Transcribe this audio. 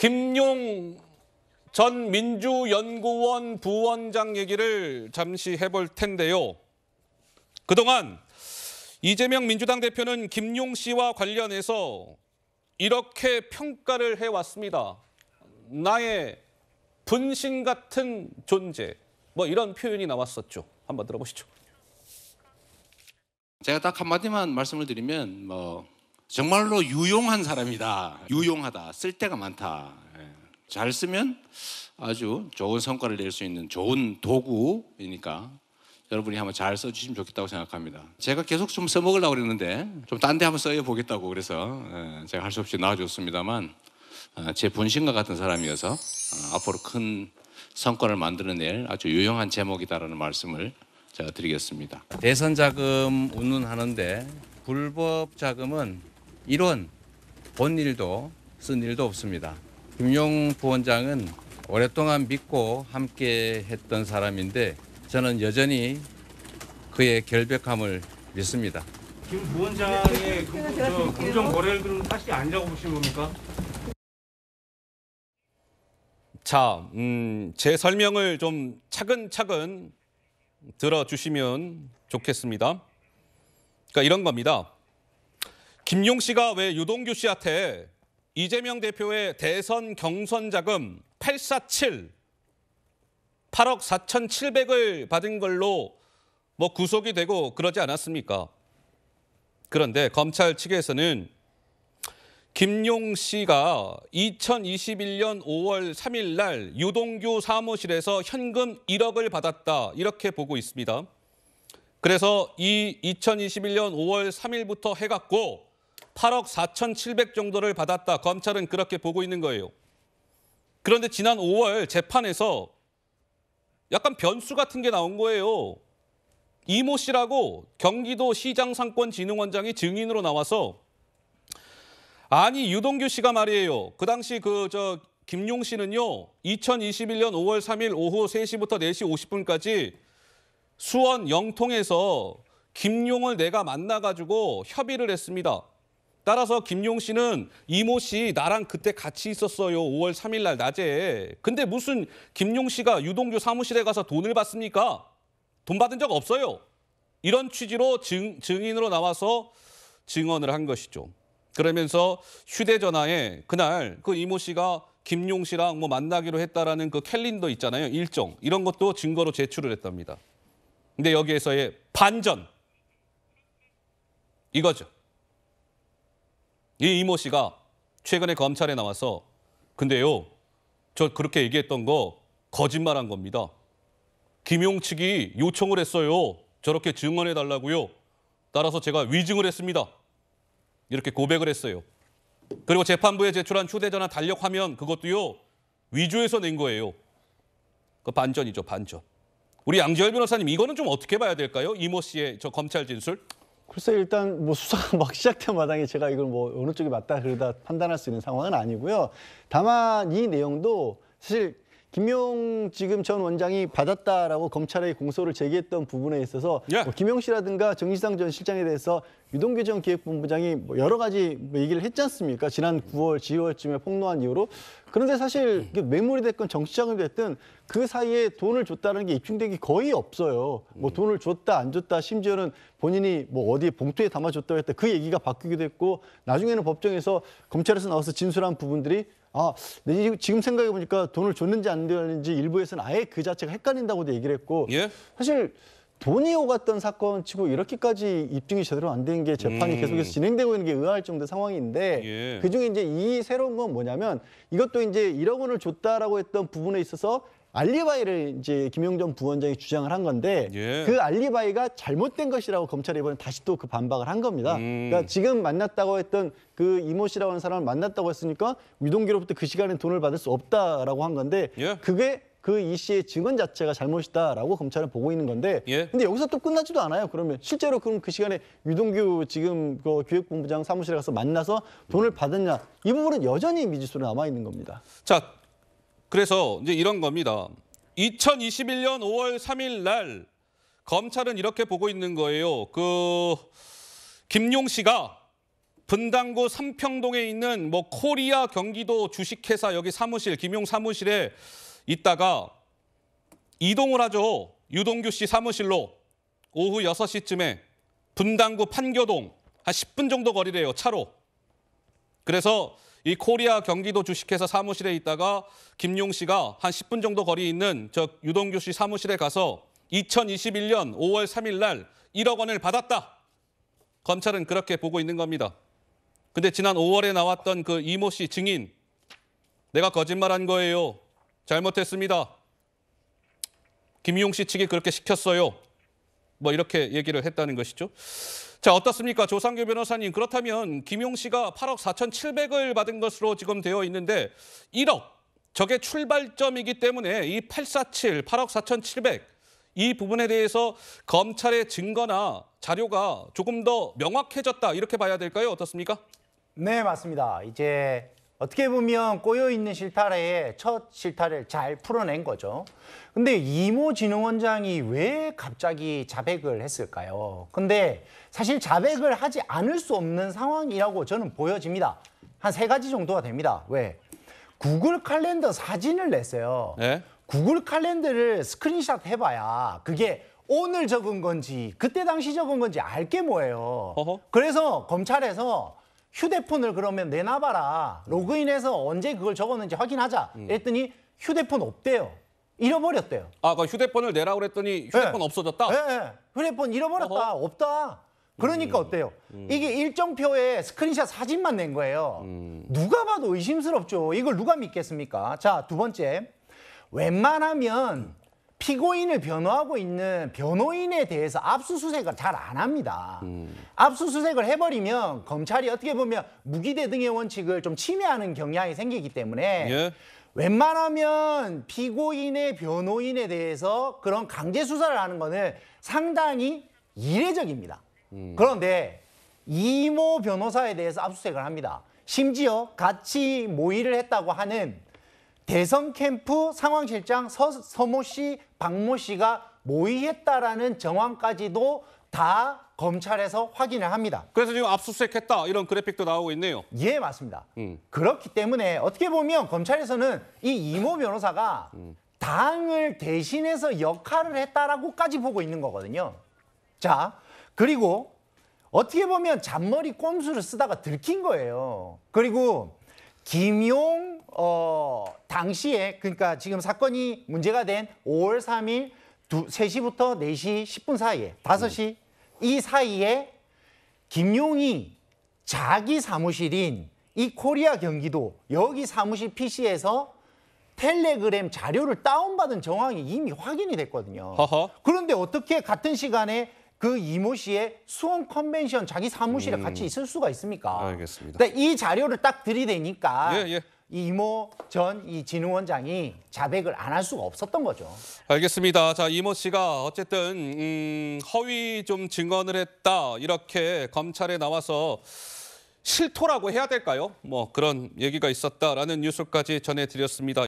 김용 전 민주연구원 부원장 얘기를 잠시 해볼 텐데요. 그동안 이재명 민주당 대표는 김용 씨와 관련해서 이렇게 평가를 해왔습니다. 나의 분신 같은 존재. 뭐 이런 표현이 나왔었죠. 한번 들어보시죠. 제가 딱 한마디만 말씀을 드리면 뭐 정말로 유용한 사람이다. 유용하다. 쓸데가 많다. 예. 잘 쓰면 아주 좋은 성과를 낼 수 있는 좋은 도구이니까 여러분이 한번 잘 써주시면 좋겠다고 생각합니다. 제가 계속 좀 써먹으려고 그랬는데 좀 딴 데 한번 써보겠다고 그래서 예, 제가 할 수 없이 나줬습니다만제 아, 분신과 같은 사람이어서 아, 앞으로 큰 성과를 만들어낼 아주 유용한 제목이다라는 말씀을 제가 드리겠습니다. 대선 자금 운운하는데 불법 자금은 이론 본 일도 쓴 일도 없습니다. 김용 부원장은 오랫동안 믿고 함께 했던 사람인데 저는 여전히 그의 결백함을 믿습니다. 김 부원장의 네, 그, 금 거래를 그럼 아니라고 보시는 겁니까? 자, 음, 제 설명을 좀 차근차근 들어주시면 좋겠습니다. 그러니까 이런 겁니다. 김용 씨가 왜 유동규 씨한테 이재명 대표의 대선 경선 자금 847 8억 4,700을 받은 걸로 뭐 구속이 되고 그러지 않았습니까? 그런데 검찰 측에서는 김용 씨가 2021년 5월 3일 날 유동규 사무실에서 현금 1억을 받았다 이렇게 보고 있습니다. 그래서 이 2021년 5월 3일부터 해갖고 8억 4,700 정도를 받았다. 검찰은 그렇게 보고 있는 거예요. 그런데 지난 5월 재판에서 약간 변수 같은 게 나온 거예요. 이모 씨라고 경기도 시장상권진흥원장이 증인으로 나와서 아니 유동규 씨가 말이에요. 그 당시 그 저 김용 씨는요. 2021년 5월 3일 오후 3시부터 4시 50분까지 수원 영통에서 김용을 내가 만나가지고 협의를 했습니다. 따라서 김용 씨는 이모 씨 나랑 그때 같이 있었어요. 5월 3일 날 낮에. 근데 무슨 김용 씨가 유동규 사무실에 가서 돈을 받습니까? 돈 받은 적 없어요. 이런 취지로 증, 증인으로 나와서 증언을 한 것이죠. 그러면서 휴대전화에 그날 그 이모 씨가 김용 씨랑 뭐 만나기로 했다라는 그 캘린더 있잖아요. 일정. 이런 것도 증거로 제출을 했답니다. 근데 여기에서의 반전. 이거죠. 이 이모 씨가 최근에 검찰에 나와서 근데요, 저 그렇게 얘기했던 거 거짓말한 겁니다. 김용 측이 요청을 했어요. 저렇게 증언해 달라고요. 따라서 제가 위증을 했습니다. 이렇게 고백을 했어요. 그리고 재판부에 제출한 휴대전화 달력 화면 그것도요 위조해서 낸 거예요. 그 반전이죠 반전. 우리 양지열 변호사님 이거는 좀 어떻게 봐야 될까요? 이모 씨의 저 검찰 진술? 글쎄 일단 뭐 수사가 막 시작된 마당에 제가 이걸 뭐 어느 쪽이 맞다 그러다 판단할 수 있는 상황은 아니고요. 다만 이 내용도 사실 김용 지금 전 원장이 받았다라고 검찰에 공소를 제기했던 부분에 있어서 예. 뭐 김용 씨라든가 정의상 전 실장에 대해서 유동규 전 기획본부장이 뭐 여러 가지 뭐 얘기를 했지 않습니까? 지난 9월, 10월쯤에 폭로한 이후로. 그런데 사실 매물이 예. 됐건 정치자금이 됐든 그 사이에 돈을 줬다는 게 입증된 게 거의 없어요. 뭐 음. 돈을 줬다, 안 줬다, 심지어는 본인이 뭐 어디에 봉투에 담아줬다고 했다. 그 얘기가 바뀌기도 했고 나중에는 법정에서 검찰에서 나와서 진술한 부분들이 아, 근 지금 생각해 보니까 돈을 줬는지 안 줬는지 일부에서는 아예 그 자체가 헷갈린다고도 얘기를 했고 예? 사실 돈이 오갔던 사건 치고 이렇게까지 입증이 제대로 안 된 게 재판이 음. 계속해서 진행되고 있는 게 의아할 정도 의 상황인데 예. 그중에 이제 이 새로운 건 뭐냐면 이것도 이제 1억 원을 줬다라고 했던 부분에 있어서 알리바이를 이제 김용전 부원장이 주장을 한 건데 예. 그 알리바이가 잘못된 것이라고 검찰이 이번에 다시 또 그 반박을 한 겁니다. 음. 그러니까 지금 만났다고 했던 그 이모 씨라고 하는 사람을 만났다고 했으니까 위동기로부터그 시간에 돈을 받을 수 없다라고 한 건데 예. 그게 그 이 씨의 증언 자체가 잘못이다라고 검찰은 보고 있는 건데 예. 근데 여기서 또 끝나지도 않아요. 그러면 실제로 그럼 그 시간에 유동규 지금 그 교육본부장 사무실에 가서 만나서 돈을 받았냐 이 부분은 여전히 미지수로 남아 있는 겁니다. 자 그래서 이제 이런 겁니다. 2021년 5월 3일 날 검찰은 이렇게 보고 있는 거예요. 그 김용 씨가 분당구 삼평동에 있는 뭐 코리아 경기도 주식회사 여기 사무실 김용 사무실에 있다가 이동을 하죠. 유동규 씨 사무실로 오후 6시쯤에 분당구 판교동 한 10분 정도 거리래요. 차로. 그래서 이 코리아 경기도 주식회사 사무실에 있다가 김용 씨가 한 10분 정도 거리 있는 저 유동규 씨 사무실에 가서 2021년 5월 3일 날 1억 원을 받았다. 검찰은 그렇게 보고 있는 겁니다. 근데 지난 5월에 나왔던 그 이모 씨 증인 내가 거짓말한 거예요. 잘못했습니다. 김용 씨 측이 그렇게 시켰어요. 뭐 이렇게 얘기를 했다는 것이죠. 자 어떻습니까 조상규 변호사님 그렇다면 김용 씨가 8억 4,700을 받은 것으로 지금 되어 있는데 1억 저게 출발점이기 때문에 이 847, 8억 4,700 이 부분에 대해서 검찰의 증거나 자료가 조금 더 명확해졌다 이렇게 봐야 될까요? 어떻습니까? 네 맞습니다. 이제 어떻게 보면 꼬여있는 실타래에첫 실타래를 잘 풀어낸 거죠. 근데 이모 진흥원장이 왜 갑자기 자백을 했을까요? 근데 사실 자백을 하지 않을 수 없는 상황이라고 저는 보여집니다. 한 세 가지 정도가 됩니다. 왜? 구글 칼렌더 사진을 냈어요. 네? 구글 칼렌더를 스크린샷 해봐야 그게 오늘 적은 건지 그때 당시 적은 건지 알 게 뭐예요. 어허? 그래서 검찰에서 휴대폰을 그러면 내놔봐라. 로그인해서 언제 그걸 적었는지 확인하자. 했더니 음. 휴대폰 없대요. 잃어버렸대요. 아, 그 휴대폰을 내라 그랬더니 예. 휴대폰 네. 없어졌다? 예, 예. 휴대폰 잃어버렸다. 어허. 없다. 그러니까 음. 어때요? 음. 이게 일정표에 스크린샷 사진만 낸 거예요. 누가 봐도 의심스럽죠. 이걸 누가 믿겠습니까? 자, 두 번째. 웬만하면 피고인을 변호하고 있는 변호인에 대해서 압수수색을 잘 안 합니다. 음. 압수수색을 해버리면 검찰이 어떻게 보면 무기대 등의 원칙을 좀 침해하는 경향이 생기기 때문에 예? 웬만하면 피고인의 변호인에 대해서 그런 강제 수사를 하는 거는 상당히 이례적입니다. 음. 그런데 이모 변호사에 대해서 압수수색을 합니다. 심지어 같이 모의를 했다고 하는 대선 캠프 상황실장 서, 서모 씨, 박모 씨가 모의했다라는 정황까지도 다 검찰에서 확인을 합니다. 그래서 지금 압수수색했다 이런 그래픽도 나오고 있네요. 예, 맞습니다. 음. 그렇기 때문에 어떻게 보면 검찰에서는 이 이모 변호사가 음. 당을 대신해서 역할을 했다라고까지 보고 있는 거거든요. 자, 그리고 어떻게 보면 잔머리 꼼수를 쓰다가 들킨 거예요. 그리고 김용 어 당시에 그러니까 지금 사건이 문제가 된 5월 3일 두, 3시부터 4시 10분 사이에 5시 음. 이 사이에 김용이 자기 사무실인 이 코리아 경기도 여기 사무실 PC에서 텔레그램 자료를 다운받은 정황이 이미 확인이 됐거든요. 허허. 그런데 어떻게 같은 시간에 그 이모 씨의 수원 컨벤션 자기 사무실에 음. 같이 있을 수가 있습니까? 알겠습니다. 이 자료를 딱 들이대니까 예, 예. 이 이모 전 이 진흥 원장이 자백을 안 할 수가 없었던 거죠. 알겠습니다. 자 이모 씨가 어쨌든 음, 허위 좀 증언을 했다 이렇게 검찰에 나와서 실토라고 해야 될까요? 뭐 그런 얘기가 있었다라는 뉴스까지 전해드렸습니다.